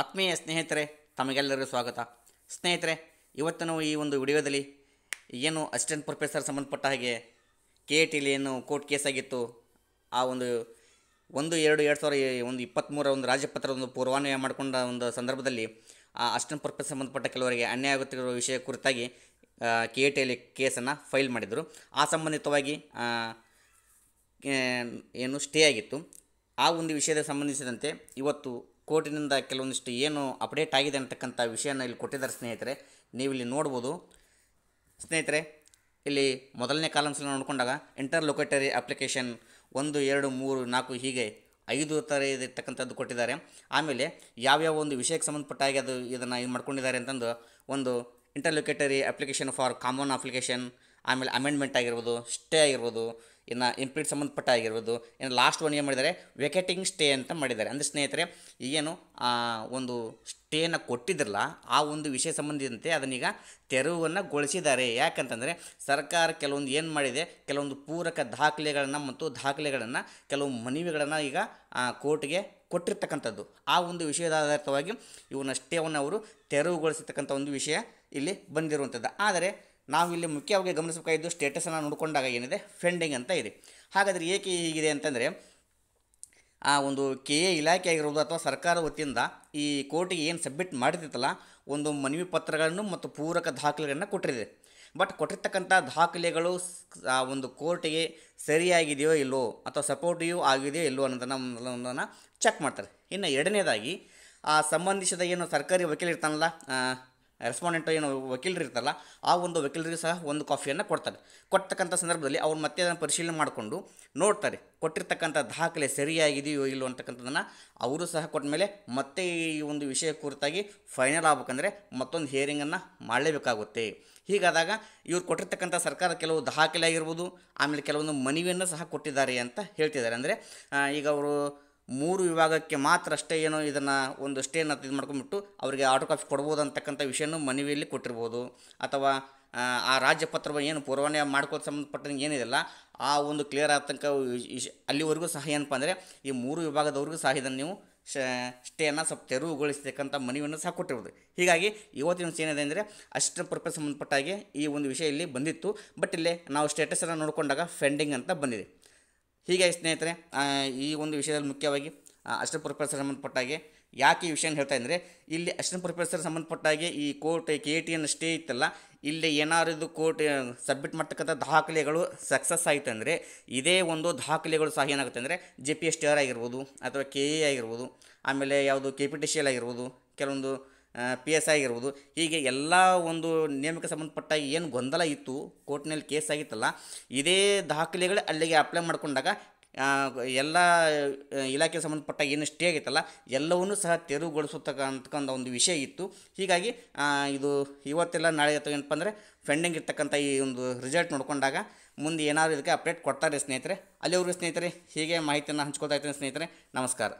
ಆತ್ಮೀಯ ಸ್ನೇಹಿತರೆ ತಮಗೆಲ್ಲರಿಗೂ ಸ್ವಾಗತ ಸ್ನೇಹಿತರೆ ಇವತ್ತು ನಾವು ಈ ಒಂದು ವಿಡಿಯೋದಲ್ಲಿ ಏನು ಅಸಿಸ್ಟೆಂಟ್ ಪ್ರೊಫೆಸರ್ ಸಂಬಂಧಪಟ್ಟ ಹಾಗೆ ಕೆ ಎ ಟಿಲಿ ಏನು ಕೋರ್ಟ್ ಕೇಸ್ ಆಗಿತ್ತು ಆ ಒಂದು ಒಂದು ಎರಡು ಎರಡು ಸಾವಿರ ಒಂದು ಇಪ್ಪತ್ತ್ಮೂರ ಒಂದು ರಾಜ್ಯಪತ್ರ ಒಂದು ಪೂರ್ವಾನ್ವಯ ಮಾಡಿಕೊಂಡ ಒಂದು ಸಂದರ್ಭದಲ್ಲಿ ಆ ಅಸಿಸ್ಟೆಂಟ್ ಪ್ರೊಫೆಸರ್ ಸಂಬಂಧಪಟ್ಟ ಕೆಲವರಿಗೆ ಅನ್ಯಾಯ ಆಗುತ್ತಿರುವ ವಿಷಯ ಕುರಿತಾಗಿ ಕೆ ಎ ಟಿಯಲ್ಲಿ ಕೇಸನ್ನು ಫೈಲ್ ಮಾಡಿದರು ಆ ಸಂಬಂಧಿತವಾಗಿ ಏನು ಸ್ಟೇ ಆಗಿತ್ತು ಆ ಒಂದು ವಿಷಯದ ಸಂಬಂಧಿಸಿದಂತೆ ಇವತ್ತು ಕೋರ್ಟಿನಿಂದ ಕೆಲವೊಂದಿಷ್ಟು ಏನು ಅಪ್ಡೇಟ್ ಆಗಿದೆ ಅಂತಕ್ಕಂಥ ವಿಷಯನ ಇಲ್ಲಿ ಕೊಟ್ಟಿದ್ದಾರೆ ಸ್ನೇಹಿತರೆ ನೀವು ಇಲ್ಲಿ ನೋಡ್ಬೋದು ಸ್ನೇಹಿತರೆ ಇಲ್ಲಿ ಮೊದಲನೇ ಕಾಲಮ್ಸಲ್ಲಿ ನೋಡಿಕೊಂಡಾಗ ಇಂಟರ್ ಲೊಕೇಟರಿ ಅಪ್ಲಿಕೇಶನ್ ಒಂದು ಎರಡು ಮೂರು ನಾಲ್ಕು ಹೀಗೆ ಐದು ಥರ ಇರತಕ್ಕಂಥದ್ದು ಕೊಟ್ಟಿದ್ದಾರೆ ಆಮೇಲೆ ಯಾವ್ಯಾವ ಒಂದು ವಿಷಯಕ್ಕೆ ಸಂಬಂಧಪಟ್ಟ ಹಾಗೆ ಅದು ಇದನ್ನು ಇದು ಮಾಡ್ಕೊಂಡಿದ್ದಾರೆ ಅಂತಂದು ಒಂದು inter interlocutory application for common application ಆಮೇಲೆ ಅಮೆಂಡ್ಮೆಂಟ್ ಆಗಿರ್ಬೋದು ಸ್ಟೇ ಆಗಿರ್ಬೋದು ಇನ್ನು ಇಂಪ್ಲೀಟ್ ಸಂಬಂಧಪಟ್ಟ ಆಗಿರ್ಬೋದು ಇನ್ನು ಲಾಸ್ಟ್ ಒನ್ ಏನು ಮಾಡಿದ್ದಾರೆ ವೆಕೆಟಿಂಗ್ ಸ್ಟೇ ಅಂತ ಮಾಡಿದ್ದಾರೆ ಅಂದರೆ ಸ್ನೇಹಿತರೆ ಏನು ಒಂದು ಸ್ಟೇನ ಕೊಟ್ಟಿದ್ದಿರಲ್ಲ ಆ ಒಂದು ವಿಷಯ ಸಂಬಂಧಿಸಿದಂತೆ ಅದನ್ನೀಗ ಗೊಳಿಸಿದ್ದಾರೆ ಯಾಕಂತಂದರೆ ಸರ್ಕಾರ ಕೆಲವೊಂದು ಏನು ಮಾಡಿದೆ ಕೆಲವೊಂದು ಪೂರಕ ದಾಖಲೆಗಳನ್ನು ಮತ್ತು ದಾಖಲೆಗಳನ್ನು ಕೆಲವು ಮನವಿಗಳನ್ನು ಈಗ ಕೋರ್ಟ್ಗೆ ಕೊಟ್ಟಿರ್ತಕ್ಕಂಥದ್ದು ಆ ಒಂದು ವಿಷಯದ ಆಧಾರಿತವಾಗಿ ಇವನ್ನ ಸ್ಟೇವನ್ನು ಅವರು ತೆರವುಗೊಳಿಸತಕ್ಕಂಥ ಒಂದು ವಿಷಯ ಇಲ್ಲಿ ಬಂದಿರುವಂಥದ್ದು ಆದರೆ ನಾವು ಇಲ್ಲಿ ಮುಖ್ಯವಾಗಿ ಗಮನಿಸಬೇಕಾಗಿದ್ದು ಸ್ಟೇಟಸನ್ನು ನೋಡಿಕೊಂಡಾಗ ಏನಿದೆ ಫೆಂಡಿಂಗ್ ಅಂತ ಇದೆ ಹಾಗಾದರೆ ಏಕೆ ಹೀಗಿದೆ ಅಂತಂದರೆ ಆ ಒಂದು ಕೆ ಎ ಇಲಾಖೆ ಆಗಿರ್ಬೋದು ಅಥವಾ ಸರ್ಕಾರ ವತಿಯಿಂದ ಈ ಕೋರ್ಟಿಗೆ ಏನು ಸಬ್ಮಿಟ್ ಮಾಡ್ತಿತ್ತಲ್ಲ ಒಂದು ಮನವಿ ಪತ್ರಗಳನ್ನು ಮತ್ತು ಪೂರಕ ದಾಖಲೆಗಳನ್ನು ಕೊಟ್ಟಿದೆ ಬಟ್ ಕೊಟ್ಟಿರ್ತಕ್ಕಂಥ ದಾಖಲೆಗಳು ಆ ಒಂದು ಕೋರ್ಟಿಗೆ ಸರಿಯಾಗಿದೆಯೋ ಇಲ್ಲೋ ಅಥವಾ ಸಪೋರ್ಟಿವ್ ಆಗಿದೆಯೋ ಇಲ್ಲೋ ಅನ್ನೋದನ್ನು ಚೆಕ್ ಮಾಡ್ತಾರೆ ಇನ್ನು ಎರಡನೇದಾಗಿ ಆ ಸಂಬಂಧಿಸಿದ ಏನು ಸರ್ಕಾರಿ ವಕೀಲ ಇರ್ತಾನಲ್ಲ ರೆಸ್ಪಾಂಡೆಂಟ್ ಏನು ವಕೀಲರು ಇರ್ತಲ್ಲ ಆ ಒಂದು ವಕೀಲರಿಗೆ ಸಹ ಒಂದು ಕಾಫಿಯನ್ನು ಕೊಡ್ತಾರೆ ಕೊಡ್ತಕ್ಕಂಥ ಸಂದರ್ಭದಲ್ಲಿ ಅವ್ರು ಮತ್ತೆ ಅದನ್ನು ಪರಿಶೀಲನೆ ಮಾಡಿಕೊಂಡು ನೋಡ್ತಾರೆ ಕೊಟ್ಟಿರ್ತಕ್ಕಂಥ ದಾಖಲೆ ಸರಿಯಾಗಿದೆಯೋ ಇಲ್ಲೋ ಅಂತಕ್ಕಂಥದ್ದನ್ನು ಅವರು ಸಹ ಕೊಟ್ಟ ಮೇಲೆ ಮತ್ತೆ ಈ ಒಂದು ವಿಷಯ ಕುರಿತಾಗಿ ಫೈನಲ್ ಆಗ್ಬೇಕಂದ್ರೆ ಮತ್ತೊಂದು ಹಿಯರಿಂಗನ್ನು ಮಾಡಲೇಬೇಕಾಗುತ್ತೆ ಹೀಗಾದಾಗ ಇವ್ರು ಕೊಟ್ಟಿರ್ತಕ್ಕಂಥ ಸರ್ಕಾರ ಕೆಲವು ದಾಖಲೆ ಆಗಿರ್ಬೋದು ಆಮೇಲೆ ಕೆಲವೊಂದು ಮನವಿಯನ್ನು ಸಹ ಕೊಟ್ಟಿದ್ದಾರೆ ಅಂತ ಹೇಳ್ತಿದ್ದಾರೆ ಅಂದರೆ ಈಗ ಅವರು ಮೂರು ವಿಭಾಗಕ್ಕೆ ಮಾತ್ರ ಅಷ್ಟೇ ಏನೋ ಇದನ್ನು ಒಂದು ಸ್ಟೇನ ಇದು ಮಾಡ್ಕೊಂಬಿಟ್ಟು ಅವರಿಗೆ ಆಟೋ ಕಾಪಿ ಕೊಡ್ಬೋದು ಅಂತಕ್ಕಂಥ ವಿಷಯನು ಮನವಿಯಲ್ಲಿ ಕೊಟ್ಟಿರ್ಬೋದು ಅಥವಾ ಆ ರಾಜ್ಯಪತ್ರ ಏನು ಪೂರ್ವಣೆ ಮಾಡ್ಕೋದು ಸಂಬಂಧಪಟ್ಟಂಗೆ ಏನಿದೆಲ್ಲ ಆ ಒಂದು ಕ್ಲಿಯರ್ ಆದ ತನಕ ಅಲ್ಲಿವರೆಗೂ ಸಹ ಏನಪ್ಪ ಅಂದರೆ ಈ ಮೂರು ವಿಭಾಗದವ್ರಿಗೂ ಸಹ ಇದನ್ನು ನೀವು ಶ ಸ್ಟೇನ ಸ್ವಲ್ಪ ತೆರವುಗೊಳಿಸ್ತಕ್ಕಂಥ ಮನವಿಯನ್ನು ಸಹ ಕೊಟ್ಟಿರ್ಬೋದು ಹೀಗಾಗಿ ಇವತ್ತಿನ ಏನಿದೆ ಅಂದರೆ ಅಷ್ಟು ಪರ್ಪಸ್ ಸಂಬಂಧಪಟ್ಟಾಗೆ ಈ ಒಂದು ವಿಷಯ ಇಲ್ಲಿ ಬಂದಿತ್ತು ಬಟ್ ಇಲ್ಲೇ ನಾವು ಸ್ಟೇಟಸನ್ನು ನೋಡಿಕೊಂಡಾಗ ಫೆಂಡಿಂಗ್ ಅಂತ ಬಂದಿದೆ ಹೀಗಾಗಿ ಸ್ನೇಹಿತರೆ ಈ ಒಂದು ವಿಷಯದಲ್ಲಿ ಮುಖ್ಯವಾಗಿ ಅಸಿಸ್ಟೆಂಟ್ ಪ್ರೊಫೆಸರ್ ಸಂಬಂಧಪಟ್ಟಾಗೆ ಯಾಕೆ ಈ ವಿಷಯನ ಹೇಳ್ತಾ ಇದ್ದರೆ ಇಲ್ಲಿ ಅಸಿಸ್ಟೆಂಟ್ ಪ್ರೊಫೆಸರ್ ಸಂಬಂಧಪಟ್ಟಾಗೆ ಈ court K T N stay ಇತ್ತಲ್ಲ ಇಲ್ಲಿ ಏನಾದ್ರು ಇದು ಕೋರ್ಟ್ ಸಬ್ಮಿಟ್ ಮಾಡ್ತಕ್ಕಂಥ ದಾಖಲೆಗಳು ಸಕ್ಸಸ್ ಆಯಿತು ಅಂದರೆ ಇದೇ ಒಂದು ದಾಖಲೆಗಳು ಸಹ ಏನಾಗುತ್ತೆ ಅಂದರೆ J P S T R ಆಗಿರ್ಬೋದು ಅಥವಾ ಕೆ ಎ ಆಗಿರ್ಬೋದು ಆಮೇಲೆ ಯಾವುದು K P T C L ಆಗಿರ್ಬೋದು ಕೆಲವೊಂದು ಪಿ ಎಸ್ ಆಗಿರ್ಬೋದು ಹೀಗೆ ಎಲ್ಲ ಒಂದು ನೇಮಕ ಸಂಬಂಧಪಟ್ಟ ಏನು ಗೊಂದಲ ಇತ್ತು ಕೋರ್ಟ್ನಲ್ಲಿ ಕೇಸ್ ಆಗಿತ್ತಲ್ಲ ಇದೇ ದಾಖಲೆಗಳು ಅಲ್ಲಿಗೆ ಅಪ್ಲೈ ಮಾಡಿಕೊಂಡಾಗ ಎಲ್ಲ ಇಲಾಖೆ ಸಂಬಂಧಪಟ್ಟ ಏನು ಸ್ಟೇ ಆಗಿತ್ತಲ್ಲ ಎಲ್ಲವನ್ನೂ ಸಹ ತೆರವುಗೊಳಿಸತಕ್ಕಂಥ ಒಂದು ವಿಷಯ ಇತ್ತು ಹೀಗಾಗಿ ಇದು ಇವತ್ತೆಲ್ಲ ನಾಳೆ ಅಥವಾ ಏನಪ್ಪ ಅಂದರೆ ಫೆಂಡಿಂಗ್ ಇರ್ತಕ್ಕಂಥ ಈ ಒಂದು ರಿಸಲ್ಟ್ ನೋಡಿಕೊಂಡಾಗ ಮುಂದೆ ಏನಾದರೂ ಇದಕ್ಕೆ ಅಪ್ಡೇಟ್ ಕೊಡ್ತಾರೆ ಸ್ನೇಹಿತರೆ ಅಲ್ಲಿವರೆಗೂ ಸ್ನೇಹಿತರೆ ಹೀಗೆ ಮಾಹಿತಿಯನ್ನು ಹಂಚ್ಕೊತಾ ಇರ್ತೀನಿ ಸ್ನೇಹಿತರೆ ನಮಸ್ಕಾರ